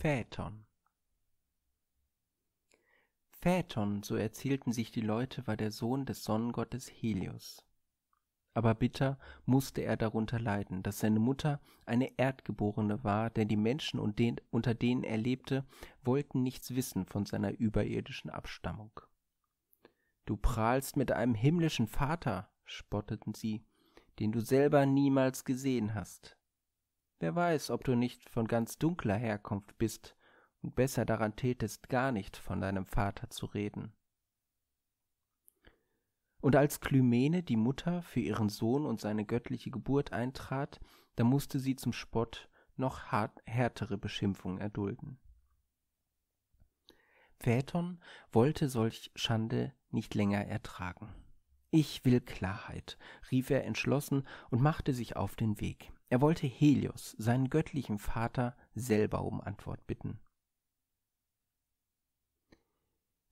Phaeton. Phaeton, so erzählten sich die Leute, war der Sohn des Sonnengottes Helios. Aber bitter musste er darunter leiden, dass seine Mutter eine Erdgeborene war, denn die Menschen, unter denen er lebte, wollten nichts wissen von seiner überirdischen Abstammung. Du prahlst mit einem himmlischen Vater, spotteten sie, den du selber niemals gesehen hast. Wer weiß, ob du nicht von ganz dunkler Herkunft bist und besser daran tätest, gar nicht von deinem Vater zu reden. Und als Klymene, die Mutter, für ihren Sohn und seine göttliche Geburt eintrat, da musste sie zum Spott noch härtere Beschimpfungen erdulden. Phaeton wollte solch Schande nicht länger ertragen. Ich will Klarheit, rief er entschlossen und machte sich auf den Weg. Er wollte Helios, seinen göttlichen Vater, selber um Antwort bitten.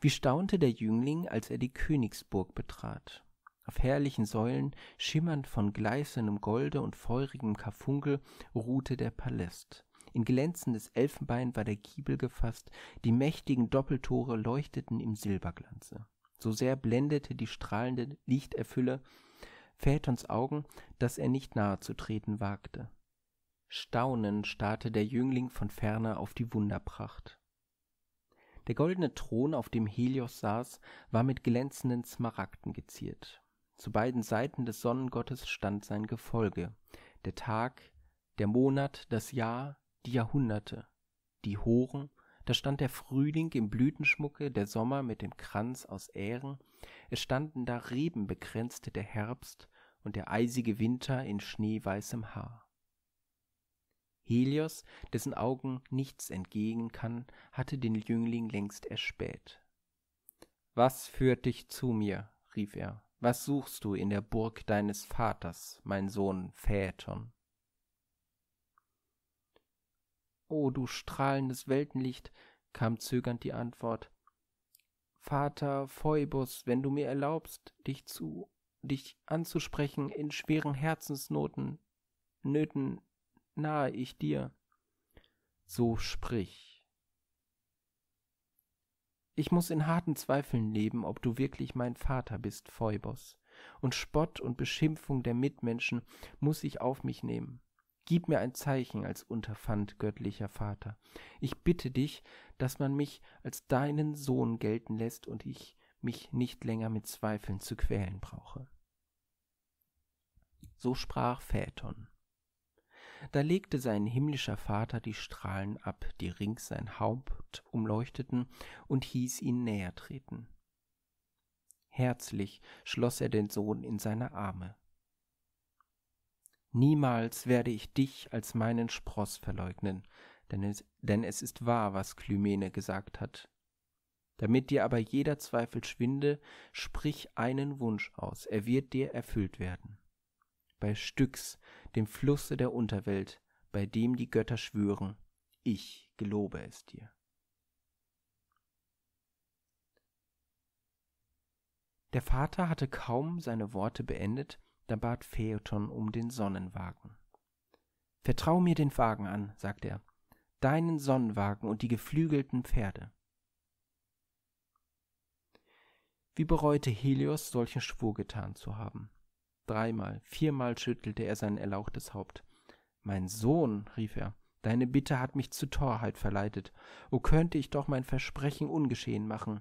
Wie staunte der Jüngling, als er die Königsburg betrat. Auf herrlichen Säulen, schimmernd von gleißendem Golde und feurigem Karfunkel, ruhte der Palast. In glänzendes Elfenbein war der Giebel gefasst, die mächtigen Doppeltore leuchteten im Silberglanze. So sehr blendete die strahlende Lichterfülle Phaetons Augen, dass er nicht nahe zu treten wagte. Staunend starrte der Jüngling von ferne auf die Wunderpracht. Der goldene Thron, auf dem Helios saß, war mit glänzenden Smaragden geziert. Zu beiden Seiten des Sonnengottes stand sein Gefolge, der Tag, der Monat, das Jahr, die Jahrhunderte, die Horen da stand der Frühling im Blütenschmucke, der Sommer mit dem Kranz aus Ähren, es standen da rebenbekränzt der Herbst und der eisige Winter in schneeweißem Haar. Helios, dessen Augen nichts entgegen kann, hatte den Jüngling längst erspäht. Was führt dich zu mir? rief er. Was suchst du in der Burg deines Vaters, mein Sohn Phaeton? O du strahlendes Weltenlicht, kam zögernd die Antwort. Vater Phoebus, wenn du mir erlaubst, dich zu, dich anzusprechen in schweren Herzensnoten, Nöten nahe ich dir. So sprich. Ich muss in harten Zweifeln leben, ob du wirklich mein Vater bist, Phoebus, und Spott und Beschimpfung der Mitmenschen muss ich auf mich nehmen. Gib mir ein Zeichen als Unterpfand, göttlicher Vater. Ich bitte dich, dass man mich als deinen Sohn gelten lässt und ich mich nicht länger mit Zweifeln zu quälen brauche. So sprach Phaeton. Da legte sein himmlischer Vater die Strahlen ab, die rings sein Haupt umleuchteten, und hieß ihn näher treten. Herzlich schloss er den Sohn in seine Arme. Niemals werde ich dich als meinen Spross verleugnen, denn es, denn es ist wahr, was Klymene gesagt hat. Damit dir aber jeder Zweifel schwinde, sprich einen Wunsch aus, er wird dir erfüllt werden. Bei Styx, dem Flusse der Unterwelt, bei dem die Götter schwören, ich gelobe es dir. Der Vater hatte kaum seine Worte beendet, da bat Phaeton um den Sonnenwagen. Vertrau mir den Wagen an, sagte er, deinen Sonnenwagen und die geflügelten Pferde. Wie bereute Helios, solchen Schwur getan zu haben. Dreimal, viermal schüttelte er sein erlauchtes Haupt. Mein Sohn, rief er, deine Bitte hat mich zu Torheit verleitet. O könnte ich doch mein Versprechen ungeschehen machen.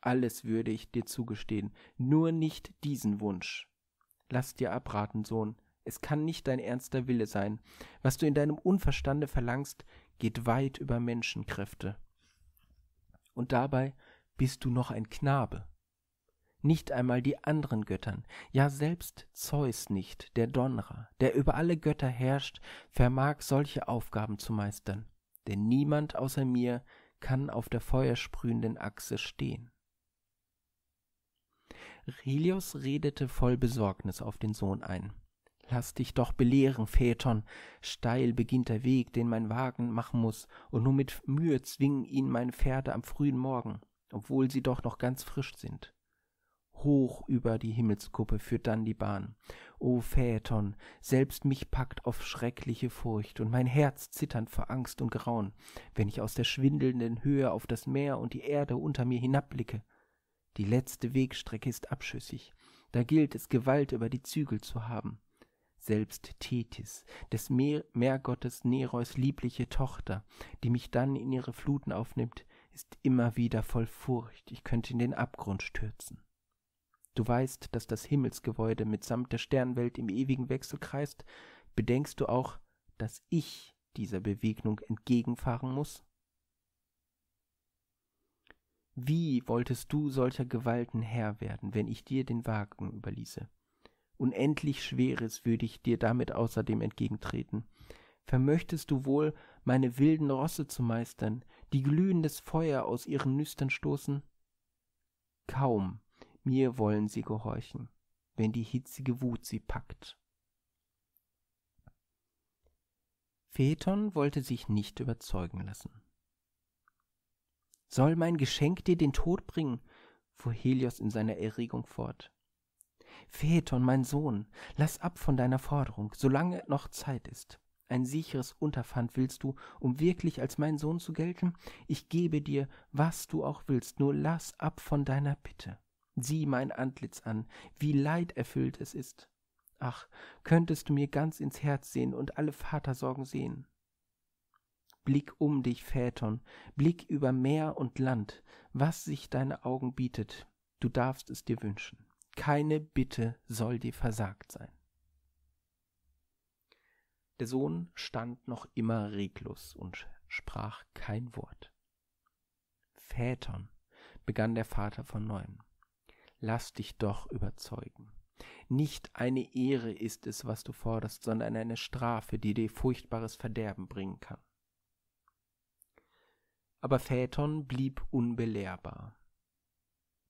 Alles würde ich dir zugestehen, nur nicht diesen Wunsch. Lass dir abraten, Sohn. Es kann nicht dein ernster Wille sein. Was du in deinem Unverstande verlangst, geht weit über Menschenkräfte. Und dabei bist du noch ein Knabe. Nicht einmal die anderen Göttern, ja selbst Zeus nicht, der Donnerer, der über alle Götter herrscht, vermag solche Aufgaben zu meistern. Denn niemand außer mir kann auf der feuersprühenden Achse stehen. Helios redete voll Besorgnis auf den Sohn ein. Lass dich doch belehren, Phaeton. Steil beginnt der Weg, den mein Wagen machen muß, und nur mit Mühe zwingen ihn meine Pferde am frühen Morgen, obwohl sie doch noch ganz frisch sind. Hoch über die Himmelskuppe führt dann die Bahn. O Phaeton, selbst mich packt auf schreckliche Furcht und mein Herz zittert vor Angst und Grauen, wenn ich aus der schwindelnden Höhe auf das Meer und die Erde unter mir hinabblicke die letzte wegstrecke ist abschüssig da gilt es gewalt über die zügel zu haben selbst thetis des meergottes nereus liebliche tochter die mich dann in ihre fluten aufnimmt ist immer wieder voll furcht ich könnte in den abgrund stürzen du weißt dass das himmelsgebäude mitsamt der sternwelt im ewigen wechsel kreist bedenkst du auch dass ich dieser bewegung entgegenfahren muss? Wie wolltest du solcher Gewalten Herr werden, wenn ich dir den Wagen überließe? Unendlich Schweres würde ich dir damit außerdem entgegentreten. Vermöchtest du wohl, meine wilden Rosse zu meistern, die glühendes Feuer aus ihren Nüstern stoßen? Kaum, mir wollen sie gehorchen, wenn die hitzige Wut sie packt. Phaeton wollte sich nicht überzeugen lassen. Soll mein Geschenk dir den Tod bringen? fuhr Helios in seiner Erregung fort. Phaeton, mein Sohn, lass ab von deiner Forderung, solange noch Zeit ist. Ein sicheres Unterpfand willst du, um wirklich als mein Sohn zu gelten? Ich gebe dir, was du auch willst, nur lass ab von deiner Bitte. Sieh mein Antlitz an, wie leiderfüllt es ist. Ach, könntest du mir ganz ins Herz sehen und alle Vatersorgen sehen. Blick um dich, Phaeton, Blick über Meer und Land, was sich deine Augen bietet, du darfst es dir wünschen. Keine Bitte soll dir versagt sein. Der Sohn stand noch immer reglos und sprach kein Wort. Phaeton, begann der Vater von neuem, lass dich doch überzeugen. Nicht eine Ehre ist es, was du forderst, sondern eine Strafe, die dir furchtbares Verderben bringen kann aber Phaeton blieb unbelehrbar.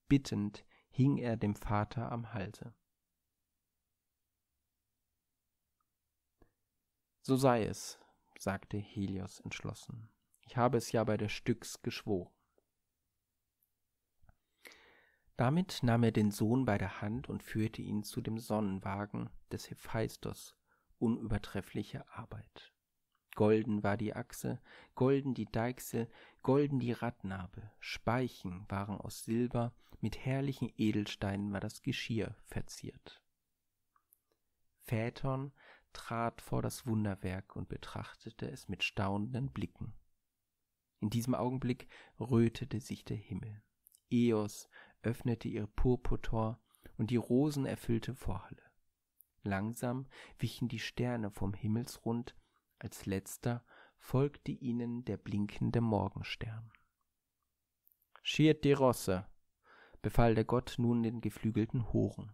Bittend hing er dem Vater am Halse. So sei es, sagte Helios entschlossen. Ich habe es ja bei der Styx geschworen. Damit nahm er den Sohn bei der Hand und führte ihn zu dem Sonnenwagen des Hephaistos, unübertreffliche Arbeit. Golden war die Achse, golden die Deichsel, golden die Radnabe, Speichen waren aus Silber, mit herrlichen Edelsteinen war das Geschirr verziert. Phaeton trat vor das Wunderwerk und betrachtete es mit staunenden Blicken. In diesem Augenblick rötete sich der Himmel. Eos öffnete ihr Purpurtor und die Rosen erfüllte Vorhalle. Langsam wichen die Sterne vom Himmelsrund als letzter folgte ihnen der blinkende Morgenstern. Schiert die Rosse, befahl der Gott nun den geflügelten Horen.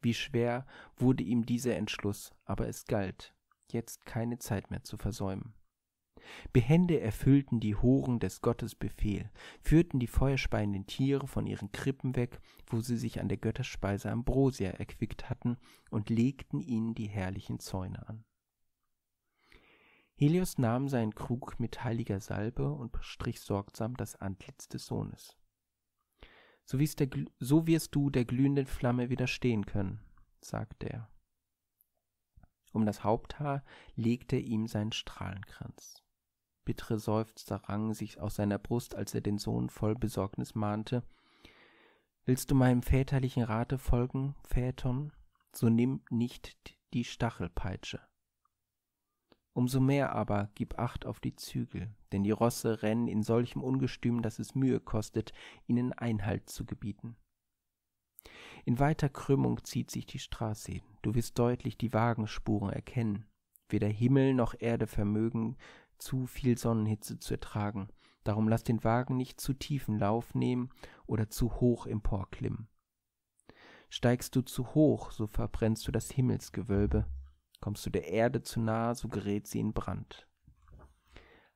Wie schwer wurde ihm dieser Entschluss, aber es galt, jetzt keine Zeit mehr zu versäumen. Behende erfüllten die Horen des Gottes Befehl, führten die feuerspeienden Tiere von ihren Krippen weg, wo sie sich an der Götterspeise Ambrosia erquickt hatten, und legten ihnen die herrlichen Zäune an. Helios nahm seinen Krug mit heiliger Salbe und strich sorgsam das Antlitz des Sohnes. So, der, so wirst du der glühenden Flamme widerstehen können, sagte er. Um das Haupthaar legte er ihm seinen Strahlenkranz. Bittere Seufzer rangen sich aus seiner Brust, als er den Sohn voll Besorgnis mahnte. Willst du meinem väterlichen Rate folgen, Phaeton? So nimm nicht die Stachelpeitsche, umso mehr aber gib acht auf die zügel denn die rosse rennen in solchem ungestüm dass es mühe kostet ihnen einhalt zu gebieten in weiter krümmung zieht sich die Straße hin du wirst deutlich die wagenspuren erkennen weder himmel noch erde vermögen zu viel sonnenhitze zu ertragen darum lass den wagen nicht zu tiefen lauf nehmen oder zu hoch emporklimmen steigst du zu hoch so verbrennst du das Himmelsgewölbe Kommst du der Erde zu nahe, so gerät sie in Brand.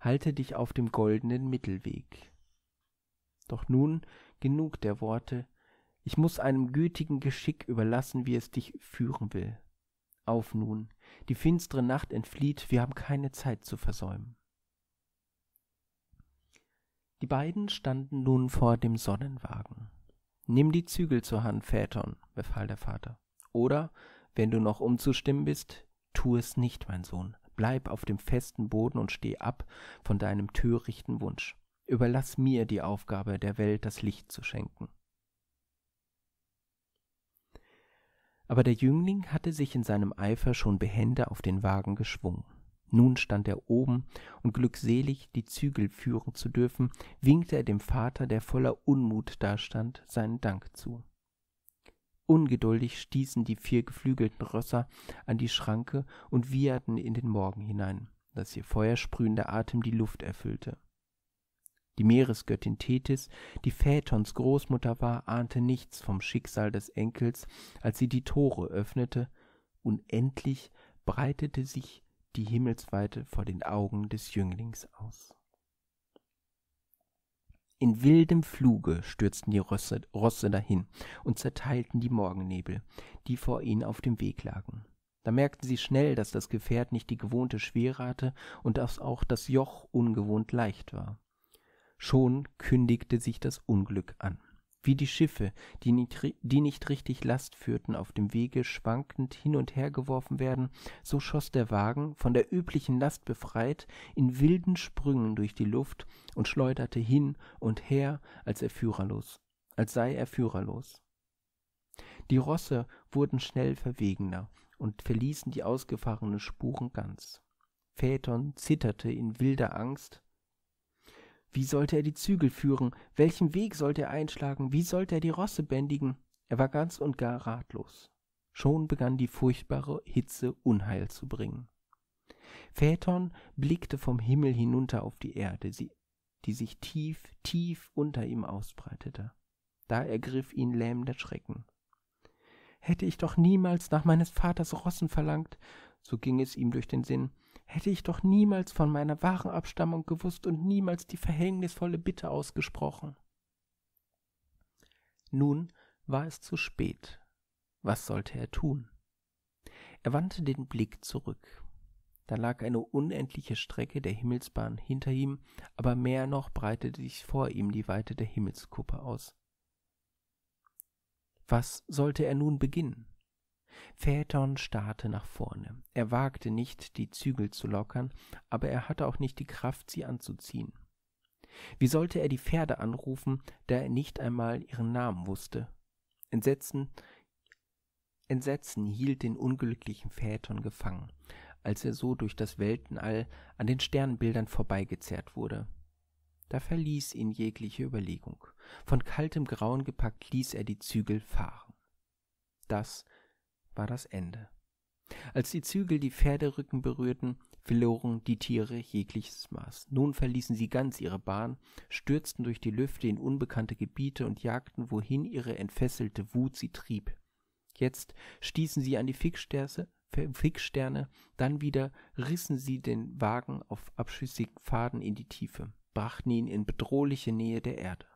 Halte dich auf dem goldenen Mittelweg. Doch nun genug der Worte. Ich muß einem gütigen Geschick überlassen, wie es dich führen will. Auf nun, die finstere Nacht entflieht, wir haben keine Zeit zu versäumen. Die beiden standen nun vor dem Sonnenwagen. Nimm die Zügel zur Hand, Phaeton, befahl der Vater. Oder, wenn du noch umzustimmen bist, Tu es nicht, mein Sohn. Bleib auf dem festen Boden und steh ab von deinem törichten Wunsch. Überlass mir die Aufgabe, der Welt das Licht zu schenken. Aber der Jüngling hatte sich in seinem Eifer schon behende auf den Wagen geschwungen. Nun stand er oben, und glückselig, die Zügel führen zu dürfen, winkte er dem Vater, der voller Unmut dastand, seinen Dank zu. Ungeduldig stießen die vier geflügelten Rösser an die Schranke und wieherten in den Morgen hinein, dass ihr feuersprühender Atem die Luft erfüllte. Die Meeresgöttin Tethys, die Phaetons Großmutter war, ahnte nichts vom Schicksal des Enkels, als sie die Tore öffnete, und endlich breitete sich die Himmelsweite vor den Augen des Jünglings aus. In wildem Fluge stürzten die Rosse, Rosse dahin und zerteilten die Morgennebel, die vor ihnen auf dem Weg lagen. Da merkten sie schnell, dass das Gefährt nicht die gewohnte Schwere hatte und dass auch das Joch ungewohnt leicht war. Schon kündigte sich das Unglück an wie die Schiffe, die nicht, die nicht richtig Last führten, auf dem Wege schwankend hin und her geworfen werden, so schoss der Wagen, von der üblichen Last befreit, in wilden Sprüngen durch die Luft und schleuderte hin und her, als er führerlos, als sei er führerlos. Die Rosse wurden schnell verwegener und verließen die ausgefahrenen Spuren ganz. Phaeton zitterte in wilder Angst, wie sollte er die Zügel führen? Welchen Weg sollte er einschlagen? Wie sollte er die Rosse bändigen? Er war ganz und gar ratlos. Schon begann die furchtbare Hitze Unheil zu bringen. Phaeton blickte vom Himmel hinunter auf die Erde, die sich tief, tief unter ihm ausbreitete. Da ergriff ihn lähmender Schrecken. Hätte ich doch niemals nach meines Vaters Rossen verlangt, so ging es ihm durch den Sinn, hätte ich doch niemals von meiner wahren Abstammung gewusst und niemals die verhängnisvolle Bitte ausgesprochen. Nun war es zu spät. Was sollte er tun? Er wandte den Blick zurück. Da lag eine unendliche Strecke der Himmelsbahn hinter ihm, aber mehr noch breitete sich vor ihm die Weite der Himmelskuppe aus. Was sollte er nun beginnen? Phaeton starrte nach vorne. Er wagte nicht, die Zügel zu lockern, aber er hatte auch nicht die Kraft, sie anzuziehen. Wie sollte er die Pferde anrufen, da er nicht einmal ihren Namen wusste? Entsetzen, Entsetzen hielt den unglücklichen Phaeton gefangen, als er so durch das Weltenall an den Sternbildern vorbeigezerrt wurde. Da verließ ihn jegliche Überlegung. Von kaltem Grauen gepackt ließ er die Zügel fahren. Das war das Ende. Als die Zügel die Pferderücken berührten, verloren die Tiere jegliches Maß. Nun verließen sie ganz ihre Bahn, stürzten durch die Lüfte in unbekannte Gebiete und jagten, wohin ihre entfesselte Wut sie trieb. Jetzt stießen sie an die Fixsterne, Fixsterne dann wieder rissen sie den Wagen auf abschüssigen Faden in die Tiefe, brachten ihn in bedrohliche Nähe der Erde.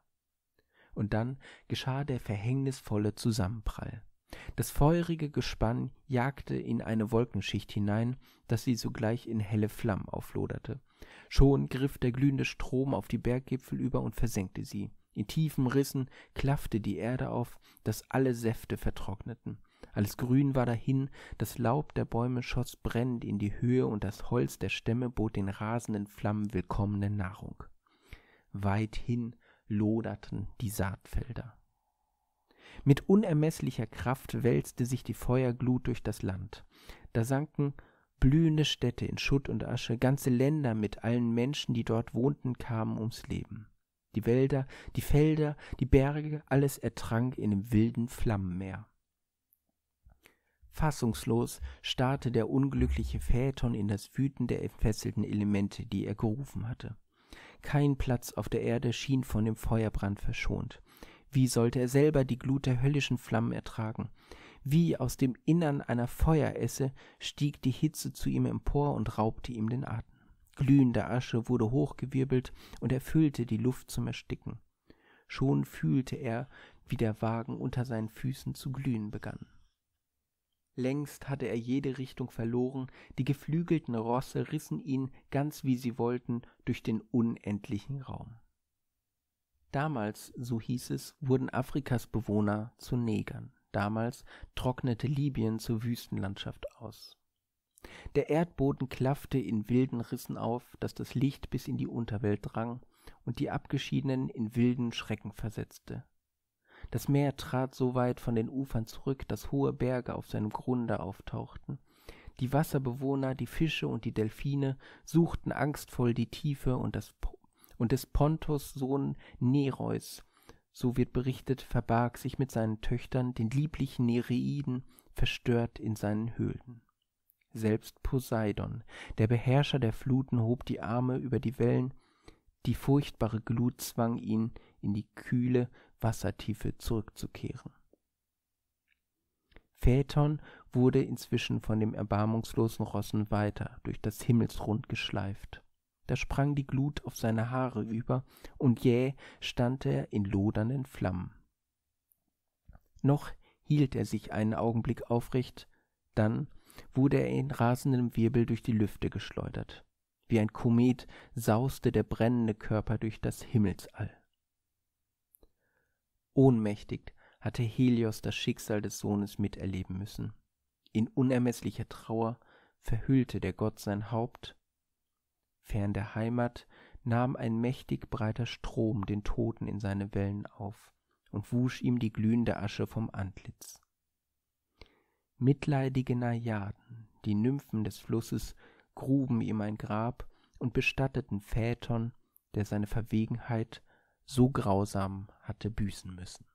Und dann geschah der verhängnisvolle Zusammenprall das feurige gespann jagte in eine wolkenschicht hinein daß sie sogleich in helle flammen aufloderte schon griff der glühende strom auf die berggipfel über und versenkte sie in tiefen rissen klaffte die erde auf daß alle säfte vertrockneten alles grün war dahin das laub der bäume schoß brennend in die höhe und das holz der stämme bot den rasenden flammen willkommene nahrung weithin loderten die saatfelder mit unermeßlicher Kraft wälzte sich die Feuerglut durch das Land. Da sanken blühende Städte in Schutt und Asche, ganze Länder mit allen Menschen, die dort wohnten, kamen ums Leben. Die Wälder, die Felder, die Berge, alles ertrank in dem wilden Flammenmeer. Fassungslos starrte der unglückliche Phaeton in das Wüten der entfesselten Elemente, die er gerufen hatte. Kein Platz auf der Erde schien von dem Feuerbrand verschont. Wie sollte er selber die Glut der höllischen Flammen ertragen? Wie aus dem Innern einer Feueresse stieg die Hitze zu ihm empor und raubte ihm den Atem. Glühende Asche wurde hochgewirbelt und erfüllte die Luft zum Ersticken. Schon fühlte er, wie der Wagen unter seinen Füßen zu glühen begann. Längst hatte er jede Richtung verloren, die geflügelten Rosse rissen ihn, ganz wie sie wollten, durch den unendlichen Raum. Damals, so hieß es, wurden Afrikas Bewohner zu Negern. Damals trocknete Libyen zur Wüstenlandschaft aus. Der Erdboden klaffte in wilden Rissen auf, dass das Licht bis in die Unterwelt drang und die Abgeschiedenen in wilden Schrecken versetzte. Das Meer trat so weit von den Ufern zurück, dass hohe Berge auf seinem Grunde auftauchten. Die Wasserbewohner, die Fische und die Delfine suchten angstvoll die Tiefe und das und des Pontos Sohn Nereus, so wird berichtet, verbarg sich mit seinen Töchtern, den lieblichen Nereiden, verstört in seinen Höhlen. Selbst Poseidon, der Beherrscher der Fluten, hob die Arme über die Wellen, die furchtbare Glut zwang ihn, in die kühle Wassertiefe zurückzukehren. Phaeton wurde inzwischen von dem erbarmungslosen Rossen weiter durch das Himmelsrund geschleift da sprang die Glut auf seine Haare über, und jäh stand er in lodernden Flammen. Noch hielt er sich einen Augenblick aufrecht, dann wurde er in rasendem Wirbel durch die Lüfte geschleudert. Wie ein Komet sauste der brennende Körper durch das Himmelsall. Ohnmächtig hatte Helios das Schicksal des Sohnes miterleben müssen. In unermeßlicher Trauer verhüllte der Gott sein Haupt Fern der Heimat nahm ein mächtig breiter Strom den Toten in seine Wellen auf und wusch ihm die glühende Asche vom Antlitz. Mitleidige Najaden, die Nymphen des Flusses, gruben ihm ein Grab und bestatteten Phaeton, der seine Verwegenheit so grausam hatte büßen müssen